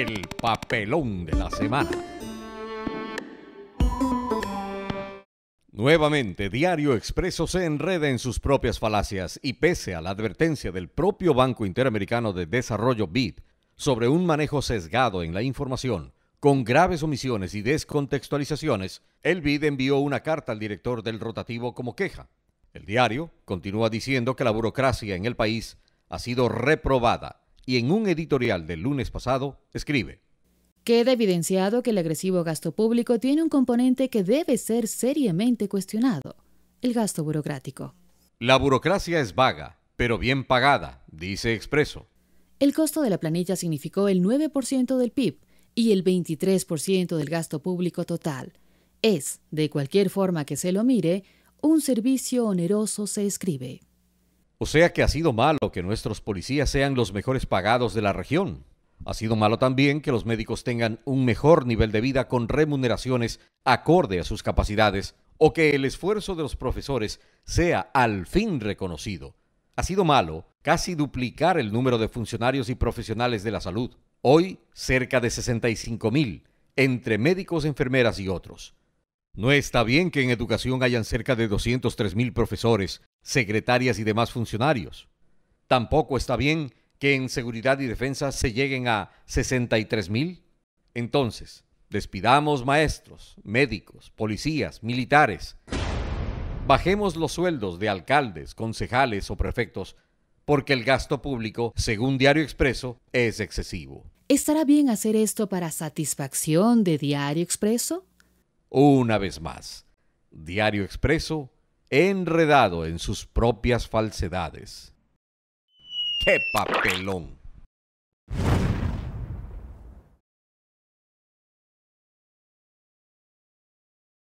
el papelón de la semana. Nuevamente, Diario Expreso se enreda en sus propias falacias y pese a la advertencia del propio Banco Interamericano de Desarrollo BID sobre un manejo sesgado en la información, con graves omisiones y descontextualizaciones, el BID envió una carta al director del rotativo como queja. El diario continúa diciendo que la burocracia en el país ha sido reprobada y en un editorial del lunes pasado escribe. Queda evidenciado que el agresivo gasto público tiene un componente que debe ser seriamente cuestionado, el gasto burocrático. La burocracia es vaga, pero bien pagada, dice Expreso. El costo de la planilla significó el 9% del PIB y el 23% del gasto público total. Es, de cualquier forma que se lo mire, un servicio oneroso se escribe. O sea que ha sido malo que nuestros policías sean los mejores pagados de la región. Ha sido malo también que los médicos tengan un mejor nivel de vida con remuneraciones acorde a sus capacidades o que el esfuerzo de los profesores sea al fin reconocido. Ha sido malo casi duplicar el número de funcionarios y profesionales de la salud. Hoy, cerca de 65 mil, entre médicos, enfermeras y otros. No está bien que en educación hayan cerca de 203 mil profesores, secretarias y demás funcionarios. Tampoco está bien que en seguridad y defensa se lleguen a 63 mil. Entonces, despidamos maestros, médicos, policías, militares. Bajemos los sueldos de alcaldes, concejales o prefectos, porque el gasto público, según Diario Expreso, es excesivo. ¿Estará bien hacer esto para satisfacción de Diario Expreso? Una vez más, Diario Expreso enredado en sus propias falsedades. ¡Qué papelón!